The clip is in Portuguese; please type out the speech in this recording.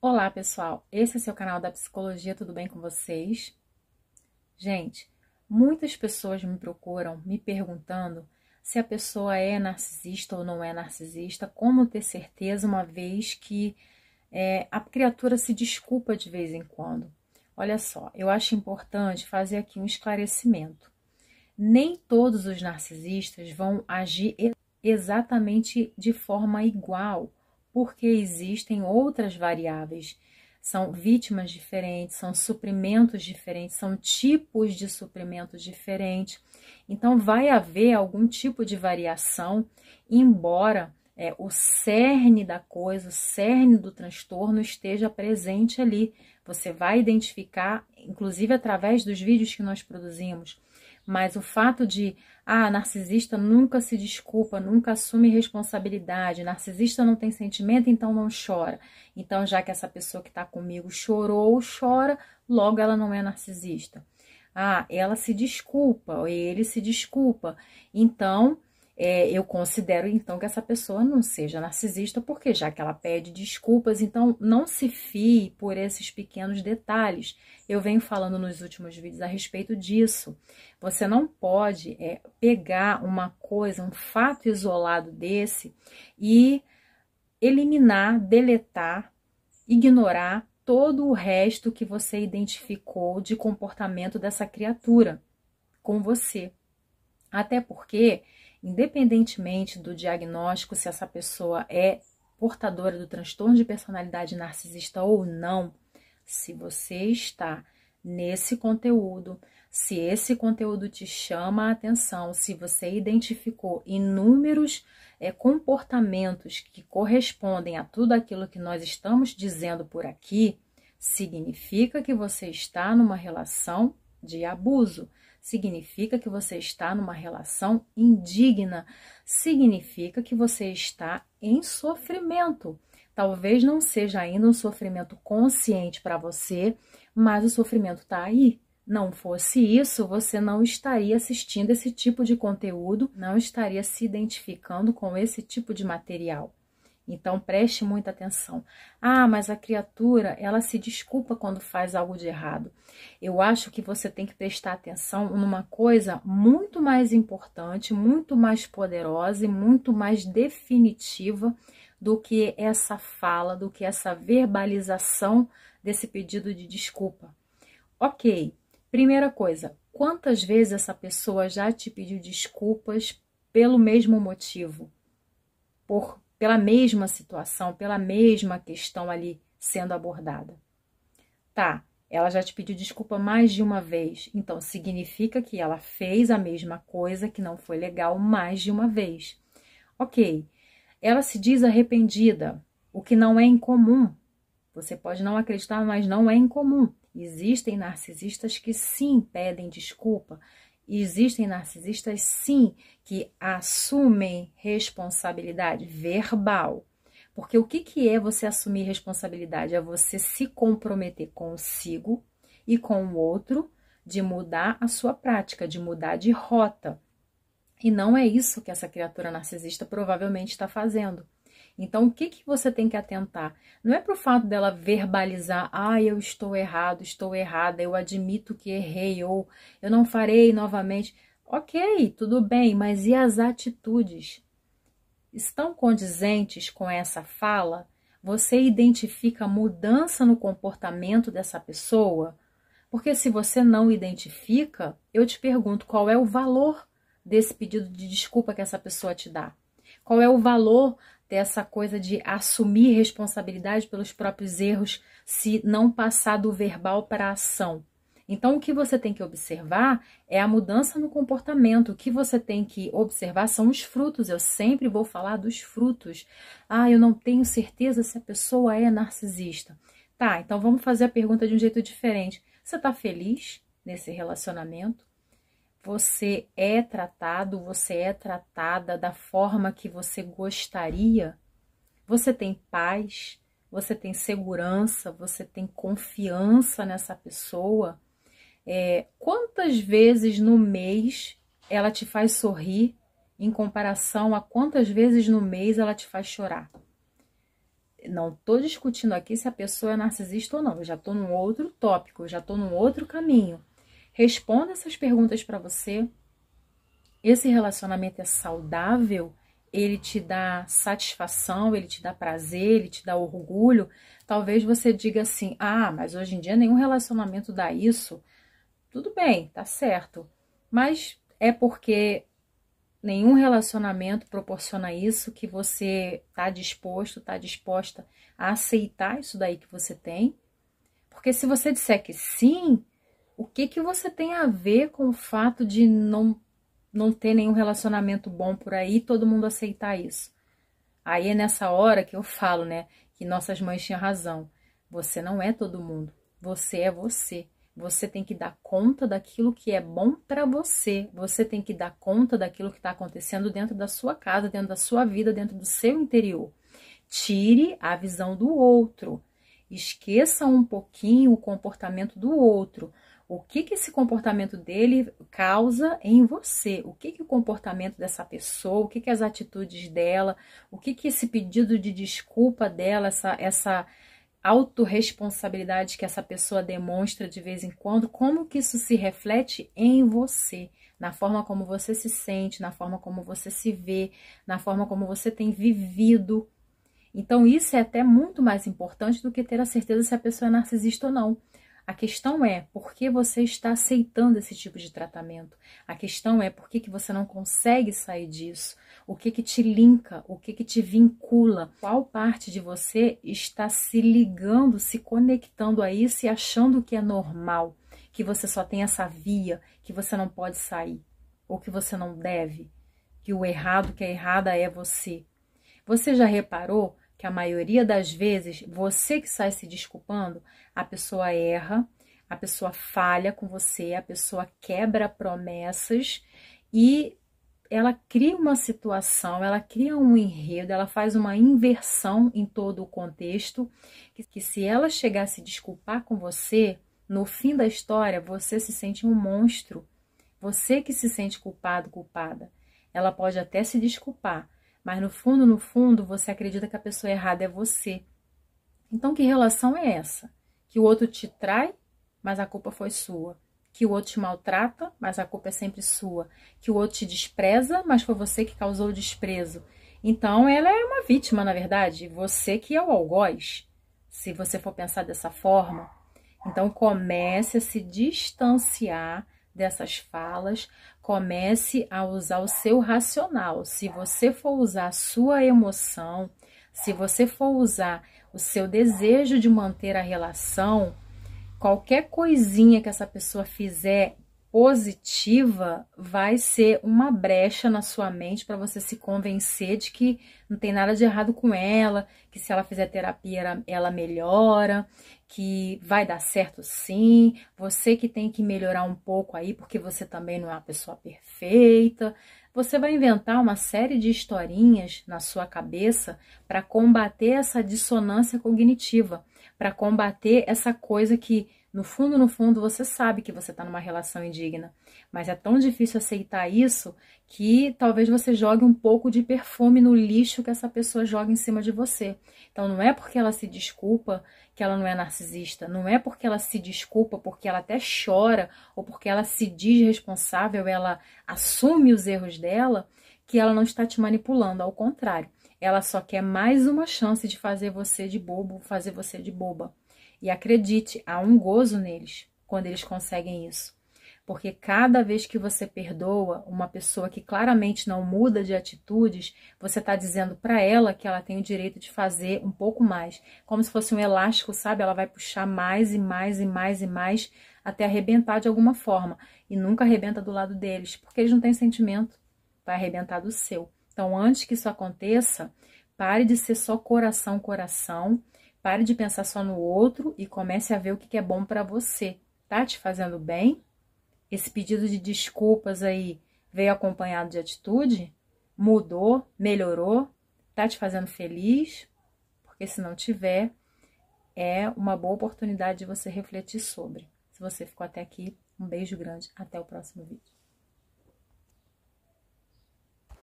Olá, pessoal. Esse é o seu canal da Psicologia, tudo bem com vocês? Gente, muitas pessoas me procuram me perguntando se a pessoa é narcisista ou não é narcisista, como ter certeza, uma vez que é, a criatura se desculpa de vez em quando. Olha só, eu acho importante fazer aqui um esclarecimento. Nem todos os narcisistas vão agir exatamente de forma igual porque existem outras variáveis. São vítimas diferentes, são suprimentos diferentes, são tipos de suprimentos diferentes. Então, vai haver algum tipo de variação, embora é, o cerne da coisa, o cerne do transtorno esteja presente ali. Você vai identificar, inclusive através dos vídeos que nós produzimos, mas o fato de, ah, narcisista nunca se desculpa, nunca assume responsabilidade, narcisista não tem sentimento, então não chora. Então, já que essa pessoa que está comigo chorou, chora, logo ela não é narcisista. Ah, ela se desculpa, ele se desculpa. Então, é, eu considero então que essa pessoa não seja narcisista, porque já que ela pede desculpas, então não se fie por esses pequenos detalhes. Eu venho falando nos últimos vídeos a respeito disso. Você não pode é, pegar uma coisa, um fato isolado desse e eliminar, deletar, ignorar todo o resto que você identificou de comportamento dessa criatura com você. Até porque independentemente do diagnóstico se essa pessoa é portadora do transtorno de personalidade narcisista ou não, se você está nesse conteúdo, se esse conteúdo te chama a atenção, se você identificou inúmeros é, comportamentos que correspondem a tudo aquilo que nós estamos dizendo por aqui, significa que você está numa relação de abuso, significa que você está numa relação indigna, significa que você está em sofrimento. Talvez não seja ainda um sofrimento consciente para você, mas o sofrimento está aí. Não fosse isso, você não estaria assistindo esse tipo de conteúdo, não estaria se identificando com esse tipo de material. Então preste muita atenção. Ah, mas a criatura, ela se desculpa quando faz algo de errado. Eu acho que você tem que prestar atenção numa coisa muito mais importante, muito mais poderosa e muito mais definitiva do que essa fala, do que essa verbalização desse pedido de desculpa. Ok, primeira coisa, quantas vezes essa pessoa já te pediu desculpas pelo mesmo motivo? Por pela mesma situação, pela mesma questão ali sendo abordada. Tá, ela já te pediu desculpa mais de uma vez, então significa que ela fez a mesma coisa que não foi legal mais de uma vez. Ok, ela se diz arrependida, o que não é incomum. Você pode não acreditar, mas não é incomum. Existem narcisistas que sim pedem desculpa, existem narcisistas, sim, que assumem responsabilidade verbal. Porque o que, que é você assumir responsabilidade? É você se comprometer consigo e com o outro de mudar a sua prática, de mudar de rota. E não é isso que essa criatura narcisista provavelmente está fazendo. Então, o que, que você tem que atentar? Não é para o fato dela verbalizar, ah, eu estou errado, estou errada, eu admito que errei, ou eu não farei novamente. Ok, tudo bem, mas e as atitudes? Estão condizentes com essa fala? Você identifica mudança no comportamento dessa pessoa? Porque se você não identifica, eu te pergunto qual é o valor desse pedido de desculpa que essa pessoa te dá? Qual é o valor ter essa coisa de assumir responsabilidade pelos próprios erros se não passar do verbal para a ação. Então, o que você tem que observar é a mudança no comportamento. O que você tem que observar são os frutos. Eu sempre vou falar dos frutos. Ah, eu não tenho certeza se a pessoa é narcisista. Tá, então vamos fazer a pergunta de um jeito diferente. Você está feliz nesse relacionamento? você é tratado, você é tratada da forma que você gostaria, você tem paz, você tem segurança, você tem confiança nessa pessoa. É, quantas vezes no mês ela te faz sorrir em comparação a quantas vezes no mês ela te faz chorar? Não estou discutindo aqui se a pessoa é narcisista ou não, eu já estou num outro tópico, eu já estou num outro caminho Responda essas perguntas para você. Esse relacionamento é saudável? Ele te dá satisfação, ele te dá prazer, ele te dá orgulho. Talvez você diga assim: ah, mas hoje em dia nenhum relacionamento dá isso. Tudo bem, tá certo. Mas é porque nenhum relacionamento proporciona isso que você tá disposto, tá disposta a aceitar isso daí que você tem. Porque se você disser que sim, o que que você tem a ver com o fato de não não ter nenhum relacionamento bom por aí, todo mundo aceitar isso. Aí é nessa hora que eu falo, né, que nossas mães tinham razão. Você não é todo mundo, você é você. Você tem que dar conta daquilo que é bom para você. Você tem que dar conta daquilo que está acontecendo dentro da sua casa, dentro da sua vida, dentro do seu interior. Tire a visão do outro. Esqueça um pouquinho o comportamento do outro o que, que esse comportamento dele causa em você, o que, que o comportamento dessa pessoa, o que, que as atitudes dela, o que, que esse pedido de desculpa dela, essa, essa autorresponsabilidade que essa pessoa demonstra de vez em quando, como que isso se reflete em você, na forma como você se sente, na forma como você se vê, na forma como você tem vivido. Então, isso é até muito mais importante do que ter a certeza se a pessoa é narcisista ou não. A questão é por que você está aceitando esse tipo de tratamento. A questão é por que, que você não consegue sair disso. O que que te linka? O que que te vincula? Qual parte de você está se ligando, se conectando a isso e achando que é normal? Que você só tem essa via, que você não pode sair, ou que você não deve, que o errado, que a errada é você. Você já reparou que a maioria das vezes você que sai se desculpando, a pessoa erra, a pessoa falha com você, a pessoa quebra promessas e ela cria uma situação, ela cria um enredo, ela faz uma inversão em todo o contexto, que, que se ela chegar a se desculpar com você, no fim da história você se sente um monstro. Você que se sente culpado, culpada. Ela pode até se desculpar, mas no fundo, no fundo, você acredita que a pessoa errada é você. Então, que relação é essa? Que o outro te trai, mas a culpa foi sua. Que o outro te maltrata, mas a culpa é sempre sua. Que o outro te despreza, mas foi você que causou o desprezo. Então, ela é uma vítima, na verdade. Você que é o algoz, se você for pensar dessa forma. Então, comece a se distanciar dessas falas, comece a usar o seu racional. Se você for usar a sua emoção, se você for usar o seu desejo de manter a relação, qualquer coisinha que essa pessoa fizer positiva vai ser uma brecha na sua mente para você se convencer de que não tem nada de errado com ela, que se ela fizer terapia ela melhora, que vai dar certo sim, você que tem que melhorar um pouco aí porque você também não é uma pessoa perfeita. Você vai inventar uma série de historinhas na sua cabeça para combater essa dissonância cognitiva, para combater essa coisa que no fundo, no fundo, você sabe que você está numa relação indigna, mas é tão difícil aceitar isso que talvez você jogue um pouco de perfume no lixo que essa pessoa joga em cima de você. Então, não é porque ela se desculpa que ela não é narcisista, não é porque ela se desculpa, porque ela até chora ou porque ela se diz responsável, ela assume os erros dela, que ela não está te manipulando, ao contrário. Ela só quer mais uma chance de fazer você de bobo, fazer você de boba. E acredite, há um gozo neles quando eles conseguem isso. Porque cada vez que você perdoa uma pessoa que claramente não muda de atitudes, você está dizendo para ela que ela tem o direito de fazer um pouco mais. Como se fosse um elástico, sabe? Ela vai puxar mais e mais e mais e mais até arrebentar de alguma forma. E nunca arrebenta do lado deles, porque eles não têm sentimento. Vai arrebentar do seu. Então, antes que isso aconteça, pare de ser só coração, coração Pare de pensar só no outro e comece a ver o que é bom para você. Tá te fazendo bem? Esse pedido de desculpas aí veio acompanhado de atitude? Mudou? Melhorou? Tá te fazendo feliz? Porque se não tiver, é uma boa oportunidade de você refletir sobre. Se você ficou até aqui, um beijo grande, até o próximo vídeo.